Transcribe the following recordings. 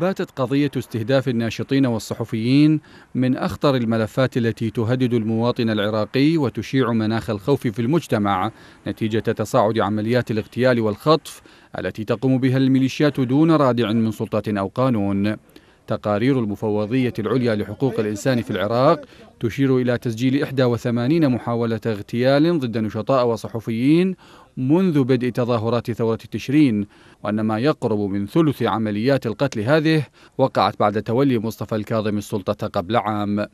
باتت قضية استهداف الناشطين والصحفيين من أخطر الملفات التي تهدد المواطن العراقي وتشيع مناخ الخوف في المجتمع نتيجة تصاعد عمليات الاغتيال والخطف التي تقوم بها الميليشيات دون رادع من سلطة أو قانون. تقارير المفوضية العليا لحقوق الإنسان في العراق تشير إلى تسجيل 81 محاولة اغتيال ضد نشطاء وصحفيين منذ بدء تظاهرات ثورة تشرين وأن ما يقرب من ثلث عمليات القتل هذه وقعت بعد تولي مصطفى الكاظم السلطة قبل عام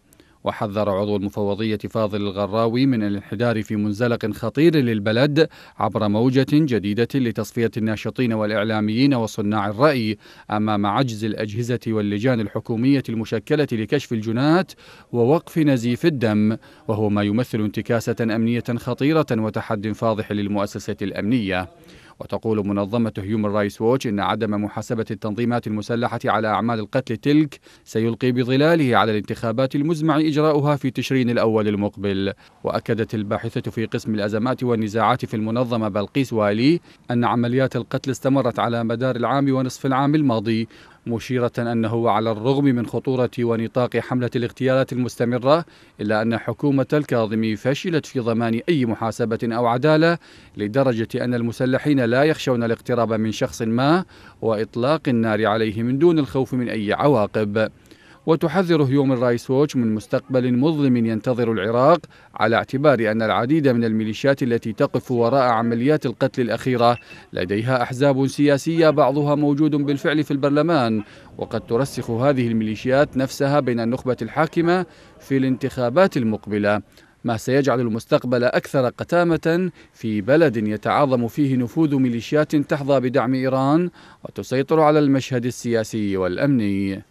وحذر عضو المفوضية فاضل الغراوي من الانحدار في منزلق خطير للبلد عبر موجة جديدة لتصفية الناشطين والإعلاميين وصناع الرأي أمام عجز الأجهزة واللجان الحكومية المشكلة لكشف الجنات ووقف نزيف الدم وهو ما يمثل انتكاسة أمنية خطيرة وتحد فاضح للمؤسسة الأمنية وتقول منظمة هيومن رايس ووتش إن عدم محاسبة التنظيمات المسلحة على أعمال القتل تلك سيلقي بظلاله على الانتخابات المزمع إجراؤها في تشرين الأول المقبل وأكدت الباحثة في قسم الأزمات والنزاعات في المنظمة بلقيس والي أن عمليات القتل استمرت على مدار العام ونصف العام الماضي مشيرة أنه وعلى الرغم من خطورة ونطاق حملة الاغتيالات المستمرة إلا أن حكومة الكاظم فشلت في ضمان أي محاسبة أو عدالة لدرجة أن المسلحين لا يخشون الاقتراب من شخص ما وإطلاق النار عليه من دون الخوف من أي عواقب وتحذر هيومن رايس ووتش من مستقبل مظلم ينتظر العراق على اعتبار أن العديد من الميليشيات التي تقف وراء عمليات القتل الأخيرة لديها أحزاب سياسية بعضها موجود بالفعل في البرلمان وقد ترسخ هذه الميليشيات نفسها بين النخبة الحاكمة في الانتخابات المقبلة ما سيجعل المستقبل أكثر قتامة في بلد يتعاظم فيه نفوذ ميليشيات تحظى بدعم إيران وتسيطر على المشهد السياسي والأمني